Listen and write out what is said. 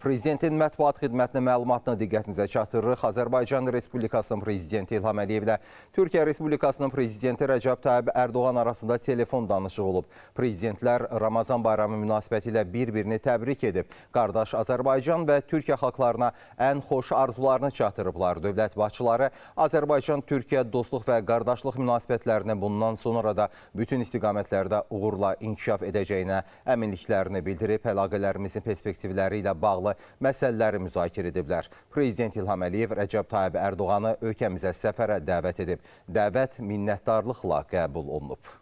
Prezidentin mətbuat xidmətinin məlumatını diqqətinizə çatdırırıq. Azərbaycan Respublikasının Prezidenti İlham Əliyevlə Türkiyə Respublikasının Prezidenti Rəcəb Tayyib Ərdoğan arasında telefon danışığı olub. Prezidentlər Ramazan bayramı münasibəti ilə bir-birini təbrik edib. Qardaş Azərbaycan və Türkiyə xalqlarına ən xoş arzularını çatdırıblar. Dövlət başçıları Azərbaycan-Türkiyə dostluq və qardaşlıq münasibətlərini bundan sonra da bütün istiqamətlərdə uğurla inkişaf edəcəyinə əminliklərini bildirib. Əlaqələrimizin perspektivləri ilə bağlı bağlı məsələləri müzakirə ediblər. Prezident İlham Əliyev Rəcəb Tayyib Ərdoğanı ölkəmizə səfərə dəvət edib. Dəvət minnətdarlıqla qəbul olunub.